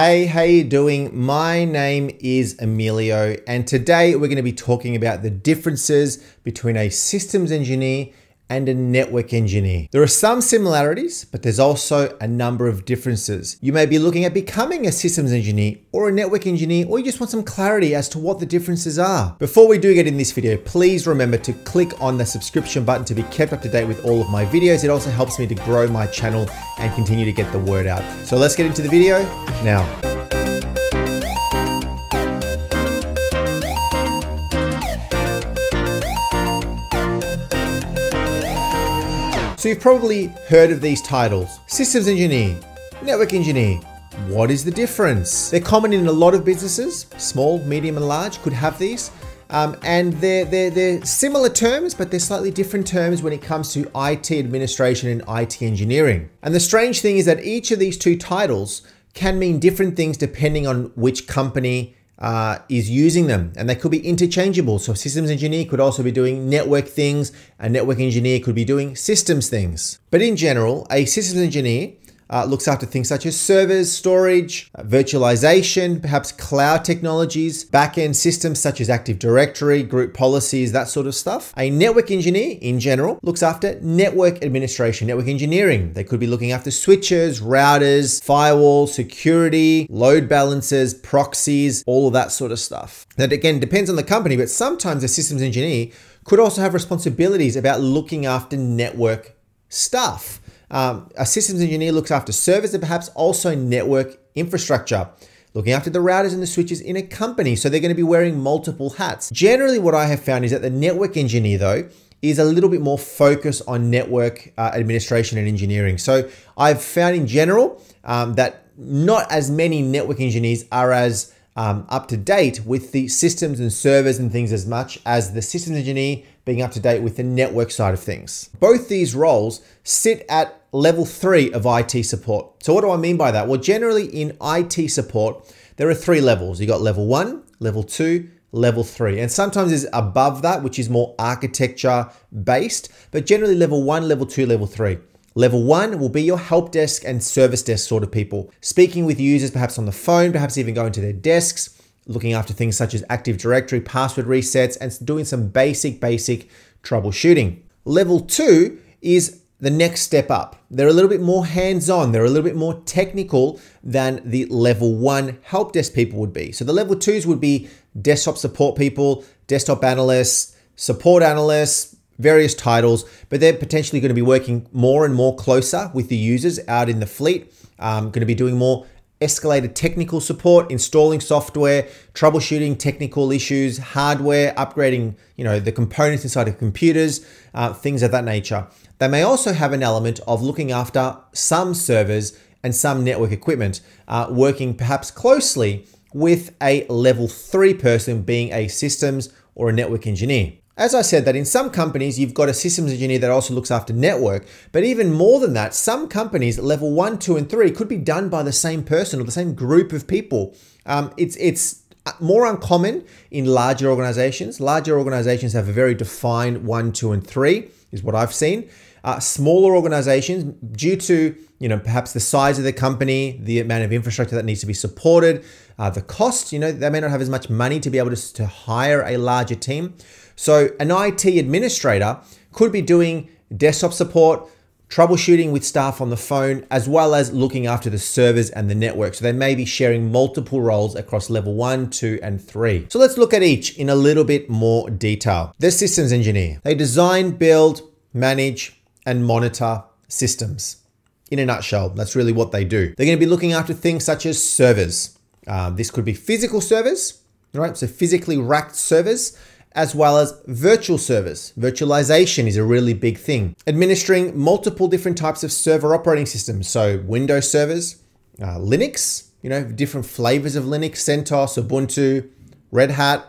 Hey, how you doing? My name is Emilio, and today we're going to be talking about the differences between a systems engineer and a network engineer. There are some similarities, but there's also a number of differences. You may be looking at becoming a systems engineer or a network engineer, or you just want some clarity as to what the differences are. Before we do get in this video, please remember to click on the subscription button to be kept up to date with all of my videos. It also helps me to grow my channel and continue to get the word out. So let's get into the video now. So you've probably heard of these titles. Systems engineer, network engineer, what is the difference? They're common in a lot of businesses, small, medium, and large could have these. Um, and they're, they're, they're similar terms, but they're slightly different terms when it comes to IT administration and IT engineering. And the strange thing is that each of these two titles can mean different things depending on which company uh, is using them and they could be interchangeable. So systems engineer could also be doing network things. A network engineer could be doing systems things. But in general, a systems engineer uh, looks after things such as servers, storage, uh, virtualization, perhaps cloud technologies, backend systems such as Active Directory, group policies, that sort of stuff. A network engineer in general looks after network administration, network engineering. They could be looking after switches, routers, firewall, security, load balancers, proxies, all of that sort of stuff. That again depends on the company, but sometimes a systems engineer could also have responsibilities about looking after network stuff. Um, a systems engineer looks after servers and perhaps also network infrastructure looking after the routers and the switches in a company. So they're going to be wearing multiple hats. Generally, what I have found is that the network engineer, though, is a little bit more focused on network uh, administration and engineering. So I've found in general um, that not as many network engineers are as um, up to date with the systems and servers and things as much as the systems engineer, being up to date with the network side of things. Both these roles sit at level three of IT support. So what do I mean by that? Well, generally in IT support, there are three levels. You got level one, level two, level three. And sometimes is above that, which is more architecture based, but generally level one, level two, level three. Level one will be your help desk and service desk sort of people, speaking with users, perhaps on the phone, perhaps even going to their desks, looking after things such as Active Directory, password resets, and doing some basic, basic troubleshooting. Level two is the next step up. They're a little bit more hands-on. They're a little bit more technical than the level one help desk people would be. So the level twos would be desktop support people, desktop analysts, support analysts, various titles, but they're potentially going to be working more and more closer with the users out in the fleet, um, going to be doing more escalated technical support, installing software, troubleshooting technical issues, hardware, upgrading, you know, the components inside of computers, uh, things of that nature. They may also have an element of looking after some servers and some network equipment, uh, working perhaps closely with a level three person being a systems or a network engineer. As I said, that in some companies, you've got a systems engineer that also looks after network. But even more than that, some companies, level one, two, and three, could be done by the same person or the same group of people. Um, it's it's uh, more uncommon in larger organizations. Larger organizations have a very defined one, two, and three, is what I've seen uh, smaller organizations, due to you know perhaps the size of the company, the amount of infrastructure that needs to be supported, uh, the cost, you know, they may not have as much money to be able to, to hire a larger team. So an IT administrator could be doing desktop support, troubleshooting with staff on the phone, as well as looking after the servers and the network. So they may be sharing multiple roles across level one, two, and three. So let's look at each in a little bit more detail. The systems engineer, they design, build, manage, and monitor systems. In a nutshell, that's really what they do. They're going to be looking after things such as servers. Um, this could be physical servers, right? So physically racked servers, as well as virtual servers. Virtualization is a really big thing. Administering multiple different types of server operating systems. So Windows servers, uh, Linux, you know, different flavors of Linux, CentOS, Ubuntu, Red Hat,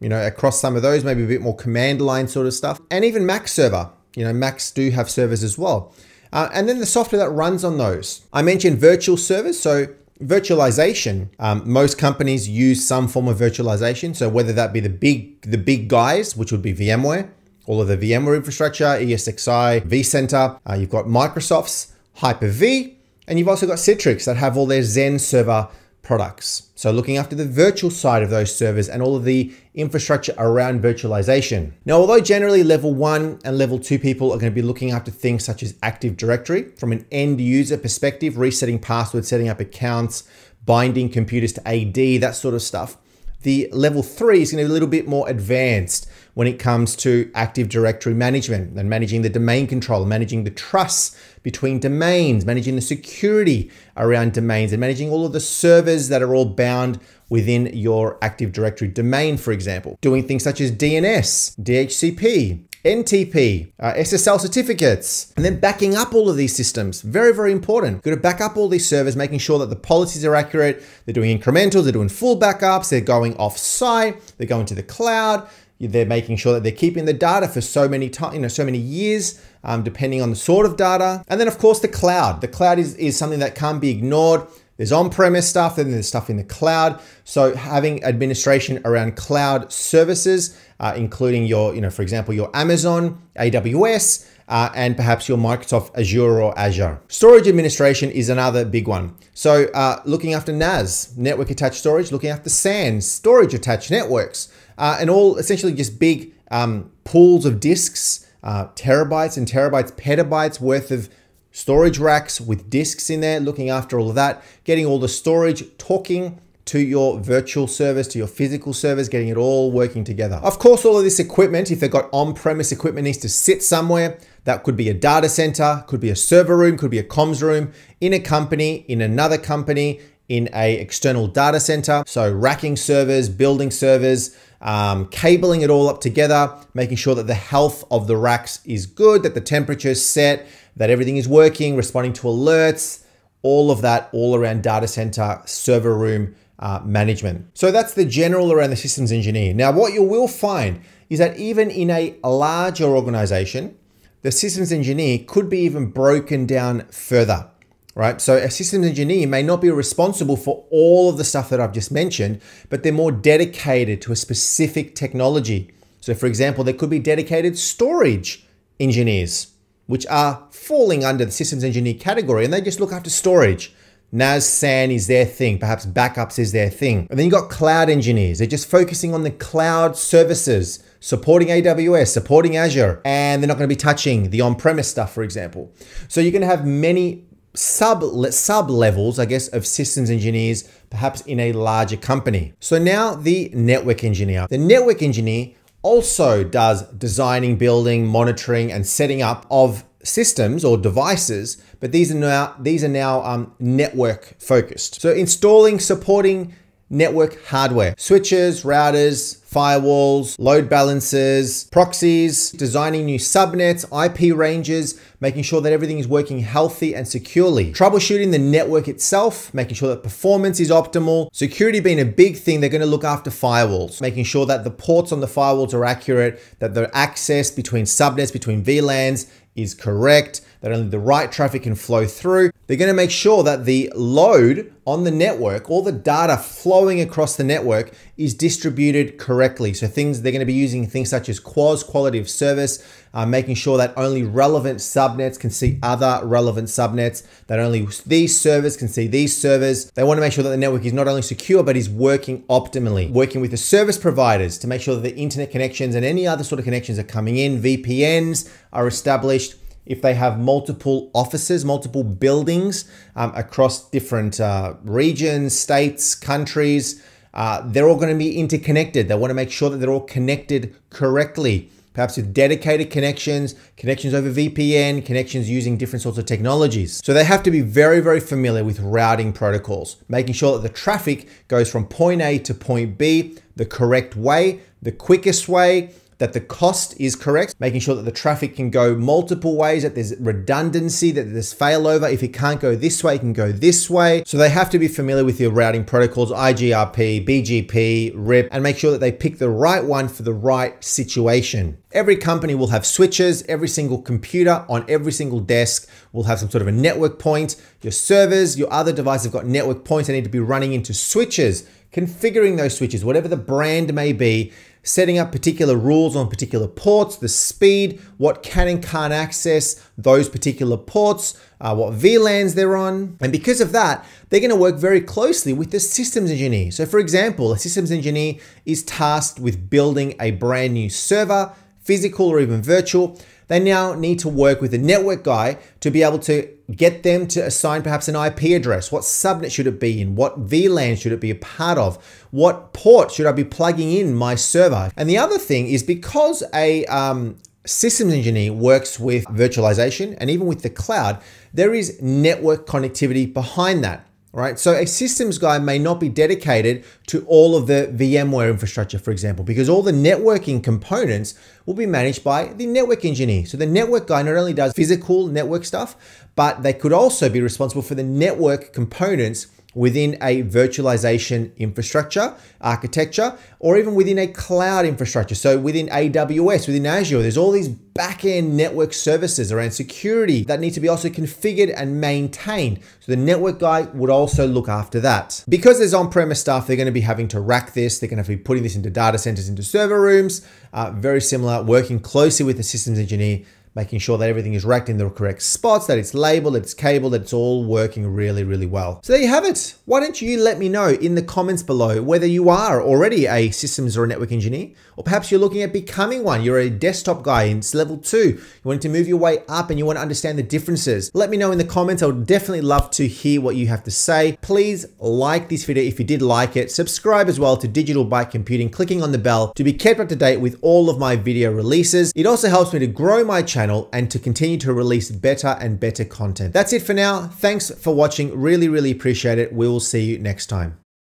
you know, across some of those, maybe a bit more command line sort of stuff, and even Mac server. You know, Macs do have servers as well. Uh, and then the software that runs on those. I mentioned virtual servers. So virtualization, um, most companies use some form of virtualization. So whether that be the big, the big guys, which would be VMware, all of the VMware infrastructure, ESXi, vCenter, uh, you've got Microsoft's Hyper-V, and you've also got Citrix that have all their Zen server products. So looking after the virtual side of those servers and all of the infrastructure around virtualization. Now, although generally level one and level two people are gonna be looking after things such as Active Directory from an end user perspective, resetting passwords, setting up accounts, binding computers to AD, that sort of stuff. The level three is gonna be a little bit more advanced when it comes to Active Directory management and managing the domain control, managing the trusts between domains, managing the security around domains, and managing all of the servers that are all bound within your Active Directory domain, for example. Doing things such as DNS, DHCP, NTP, uh, SSL certificates, and then backing up all of these systems. Very, very important. got to back up all these servers, making sure that the policies are accurate. They're doing incrementals, they're doing full backups, they're going off site, they're going to the cloud they're making sure that they're keeping the data for so many time, you know, so many years, um, depending on the sort of data. And then of course the cloud. The cloud is, is something that can't be ignored. There's on-premise stuff, then there's stuff in the cloud. So having administration around cloud services, uh, including your, you know, for example, your Amazon, AWS, uh, and perhaps your Microsoft Azure or Azure. Storage administration is another big one. So uh, looking after NAS, network attached storage, looking after SAN, storage attached networks, uh, and all essentially just big um, pools of disks, uh, terabytes and terabytes, petabytes worth of storage racks with disks in there, looking after all of that, getting all the storage, talking to your virtual servers, to your physical servers, getting it all working together. Of course, all of this equipment, if they've got on-premise equipment, needs to sit somewhere. That could be a data center, could be a server room, could be a comms room, in a company, in another company, in a external data center. So racking servers, building servers, um, cabling it all up together, making sure that the health of the racks is good, that the temperature is set, that everything is working, responding to alerts, all of that all around data center, server room uh, management. So that's the general around the systems engineer. Now, what you will find is that even in a larger organization, the systems engineer could be even broken down further right? So a systems engineer may not be responsible for all of the stuff that I've just mentioned, but they're more dedicated to a specific technology. So for example, there could be dedicated storage engineers, which are falling under the systems engineer category and they just look after storage. NAS SAN is their thing, perhaps backups is their thing. And then you've got cloud engineers. They're just focusing on the cloud services, supporting AWS, supporting Azure, and they're not gonna be touching the on premise stuff, for example. So you're gonna have many sub sub levels, I guess, of systems engineers, perhaps in a larger company. So now the network engineer. The network engineer also does designing, building, monitoring, and setting up of systems or devices, but these are now these are now um, network focused. So installing, supporting network hardware, switches, routers, firewalls, load balancers, proxies, designing new subnets, IP ranges, making sure that everything is working healthy and securely, troubleshooting the network itself, making sure that performance is optimal, security being a big thing, they're gonna look after firewalls, making sure that the ports on the firewalls are accurate, that the access between subnets, between VLANs, is correct, that only the right traffic can flow through. They're going to make sure that the load on the network, all the data flowing across the network is distributed correctly. So things they're going to be using things such as QoS, quality of service, uh, making sure that only relevant subnets can see other relevant subnets, that only these servers can see these servers. They want to make sure that the network is not only secure, but is working optimally, working with the service providers to make sure that the internet connections and any other sort of connections are coming in, VPNs are established, if they have multiple offices, multiple buildings um, across different uh, regions, states, countries, uh, they're all going to be interconnected. They want to make sure that they're all connected correctly, perhaps with dedicated connections, connections over VPN, connections using different sorts of technologies. So they have to be very, very familiar with routing protocols, making sure that the traffic goes from point A to point B the correct way, the quickest way, that the cost is correct, making sure that the traffic can go multiple ways, that there's redundancy, that there's failover. If it can't go this way, it can go this way. So they have to be familiar with your routing protocols, IGRP, BGP, RIP, and make sure that they pick the right one for the right situation. Every company will have switches, every single computer on every single desk will have some sort of a network point. Your servers, your other devices have got network points. They need to be running into switches, configuring those switches, whatever the brand may be setting up particular rules on particular ports, the speed, what can and can't access those particular ports, uh, what VLANs they're on. And because of that, they're gonna work very closely with the systems engineer. So for example, a systems engineer is tasked with building a brand new server, physical or even virtual they now need to work with the network guy to be able to get them to assign perhaps an IP address. What subnet should it be in? What VLAN should it be a part of? What port should I be plugging in my server? And the other thing is because a um, systems engineer works with virtualization and even with the cloud, there is network connectivity behind that. Right, so a systems guy may not be dedicated to all of the VMware infrastructure, for example, because all the networking components will be managed by the network engineer. So the network guy not only does physical network stuff, but they could also be responsible for the network components within a virtualization infrastructure architecture or even within a cloud infrastructure. So within AWS, within Azure, there's all these backend network services around security that need to be also configured and maintained. So the network guy would also look after that. Because there's on-premise stuff, they're gonna be having to rack this. They're gonna be putting this into data centers, into server rooms, uh, very similar, working closely with the systems engineer making sure that everything is racked in the correct spots, that it's labeled, that it's cabled, that it's all working really, really well. So there you have it. Why don't you let me know in the comments below whether you are already a systems or a network engineer, or perhaps you're looking at becoming one. You're a desktop guy and it's level two. You want to move your way up and you want to understand the differences. Let me know in the comments. I would definitely love to hear what you have to say. Please like this video if you did like it. Subscribe as well to Digital Bike Computing, clicking on the bell to be kept up to date with all of my video releases. It also helps me to grow my channel channel and to continue to release better and better content. That's it for now. Thanks for watching. Really, really appreciate it. We will see you next time.